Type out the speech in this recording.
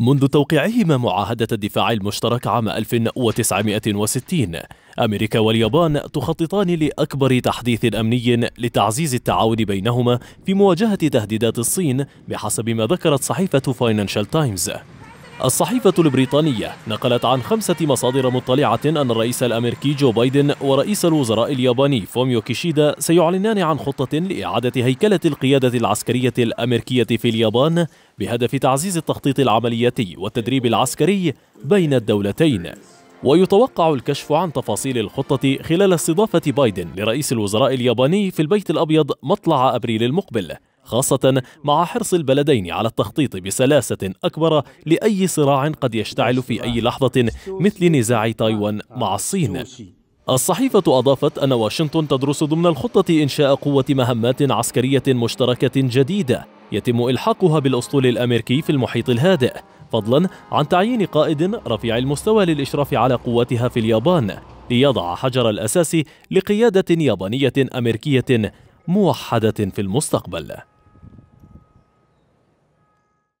منذ توقيعهما معاهدة الدفاع المشترك عام 1960 أمريكا واليابان تخططان لأكبر تحديث أمني لتعزيز التعاون بينهما في مواجهة تهديدات الصين بحسب ما ذكرت صحيفة فاينانشال تايمز الصحيفة البريطانية نقلت عن خمسة مصادر مطلعة أن الرئيس الأمريكي جو بايدن ورئيس الوزراء الياباني فوميو كيشيدا سيعلنان عن خطة لإعادة هيكلة القيادة العسكرية الأمريكية في اليابان بهدف تعزيز التخطيط العملياتي والتدريب العسكري بين الدولتين ويتوقع الكشف عن تفاصيل الخطة خلال استضافة بايدن لرئيس الوزراء الياباني في البيت الأبيض مطلع أبريل المقبل خاصة مع حرص البلدين على التخطيط بسلاسة أكبر لأي صراع قد يشتعل في أي لحظة مثل نزاع تايوان مع الصين الصحيفة أضافت أن واشنطن تدرس ضمن الخطة إنشاء قوة مهمات عسكرية مشتركة جديدة يتم إلحاقها بالأسطول الأمريكي في المحيط الهادئ فضلا عن تعيين قائد رفيع المستوى للإشراف على قواتها في اليابان ليضع حجر الأساس لقيادة يابانية أمريكية موحدة في المستقبل